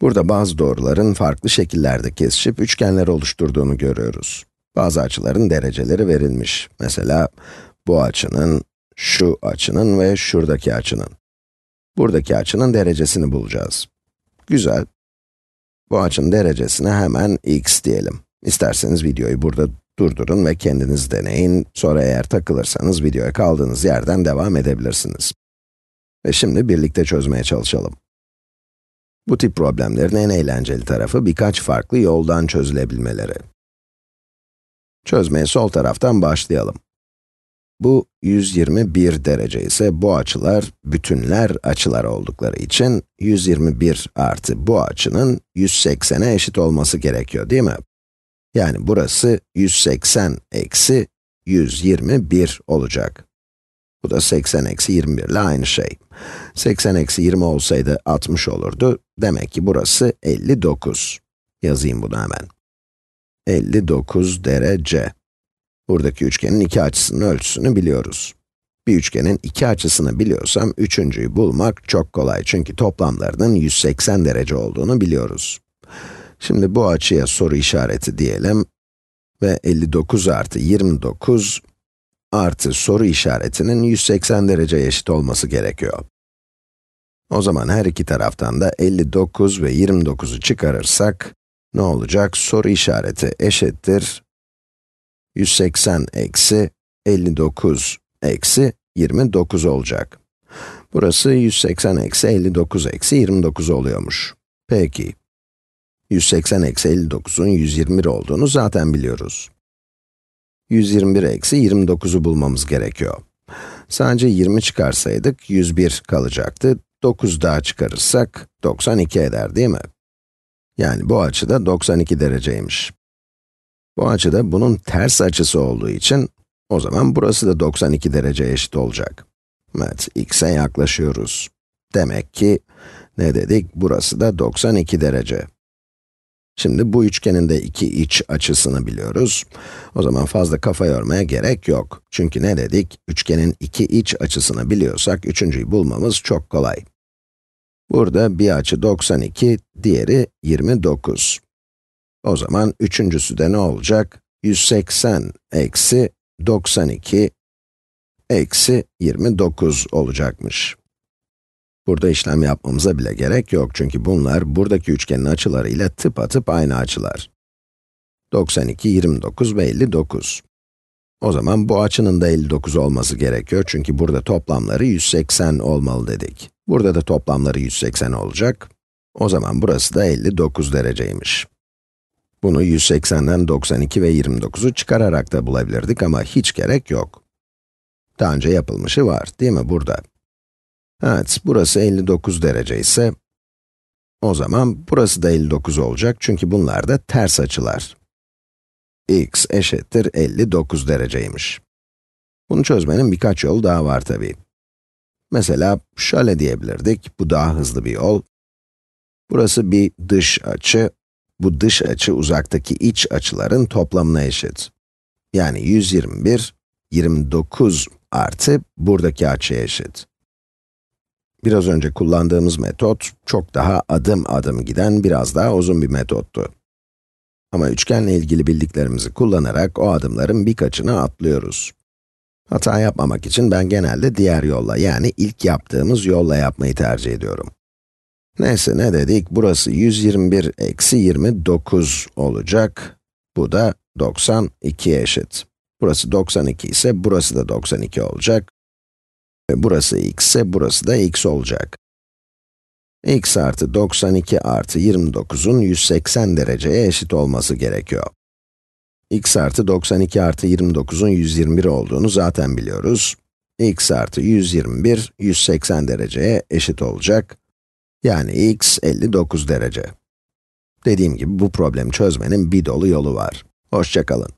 Burada bazı doğruların farklı şekillerde kesişip üçgenler oluşturduğunu görüyoruz. Bazı açıların dereceleri verilmiş. Mesela bu açının, şu açının ve şuradaki açının. Buradaki açının derecesini bulacağız. Güzel. Bu açının derecesine hemen x diyelim. İsterseniz videoyu burada durdurun ve kendiniz deneyin. Sonra eğer takılırsanız videoya kaldığınız yerden devam edebilirsiniz. Ve şimdi birlikte çözmeye çalışalım. Bu tip problemlerin en eğlenceli tarafı birkaç farklı yoldan çözülebilmeleri. Çözmeye sol taraftan başlayalım. Bu 121 derece ise bu açılar bütünler açılar oldukları için 121 artı bu açının 180'e eşit olması gerekiyor değil mi? Yani burası 180 eksi 121 olacak. Bu da 80 eksi 21 ile aynı şey. 80 eksi 20 olsaydı 60 olurdu. Demek ki burası 59. Yazayım bunu hemen. 59 derece. Buradaki üçgenin iki açısının ölçüsünü biliyoruz. Bir üçgenin iki açısını biliyorsam, üçüncüyü bulmak çok kolay çünkü toplamlarının 180 derece olduğunu biliyoruz. Şimdi bu açıya soru işareti diyelim ve 59 artı 29 artı soru işaretinin 180 derece eşit olması gerekiyor. O zaman her iki taraftan da 59 ve 29'u çıkarırsak, ne olacak? Soru işareti eşittir 180 eksi 59 eksi 29 olacak. Burası 180 eksi 59 eksi 29 oluyormuş. Peki. 180 eksi 59'un 120 olduğunu zaten biliyoruz. 121 eksi 29'u bulmamız gerekiyor. Sadece 20 çıkarsaydık 101 kalacaktı. 9 daha çıkarırsak 92 eder değil mi? Yani bu açıda 92 dereceymiş. Bu açıda bunun ters açısı olduğu için o zaman burası da 92 derece eşit olacak. Evet, x'e yaklaşıyoruz. Demek ki ne dedik? Burası da 92 derece. Şimdi bu üçgenin de iki iç açısını biliyoruz. O zaman fazla kafa yormaya gerek yok. Çünkü ne dedik? Üçgenin iki iç açısını biliyorsak üçüncüyü bulmamız çok kolay. Burada bir açı 92, diğeri 29. O zaman üçüncüsü de ne olacak? 180 eksi 92 eksi 29 olacakmış. Burada işlem yapmamıza bile gerek yok çünkü bunlar buradaki üçgenin açıları ile tıpatıp aynı açılar. 92, 29 ve 59. O zaman bu açının da 59 olması gerekiyor çünkü burada toplamları 180 olmalı dedik. Burada da toplamları 180 olacak. O zaman burası da 59 dereceymiş. Bunu 180'den 92 ve 29'u çıkararak da bulabilirdik ama hiç gerek yok. Daha önce yapılmışı var, değil mi burada? Evet, burası 59 derece ise, o zaman burası da 59 olacak çünkü bunlar da ters açılar. x eşittir 59 dereceymiş. Bunu çözmenin birkaç yolu daha var tabii. Mesela şöyle diyebilirdik, bu daha hızlı bir yol. Burası bir dış açı, bu dış açı uzaktaki iç açıların toplamına eşit. Yani 121, 29 artı buradaki açıya eşit. Biraz önce kullandığımız metot, çok daha adım adım giden biraz daha uzun bir metottu. Ama üçgenle ilgili bildiklerimizi kullanarak o adımların birkaçını atlıyoruz. Hata yapmamak için ben genelde diğer yolla yani ilk yaptığımız yolla yapmayı tercih ediyorum. Neyse ne dedik, burası 121 eksi 29 olacak. Bu da 92'ye eşit. Burası 92 ise burası da 92 olacak. Burası x ise burası da x olacak. x artı 92 artı 29'un 180 dereceye eşit olması gerekiyor. x artı 92 artı 29'un 121 olduğunu zaten biliyoruz. x artı 121, 180 dereceye eşit olacak. Yani x 59 derece. Dediğim gibi bu problemi çözmenin bir dolu yolu var. Hoşçakalın.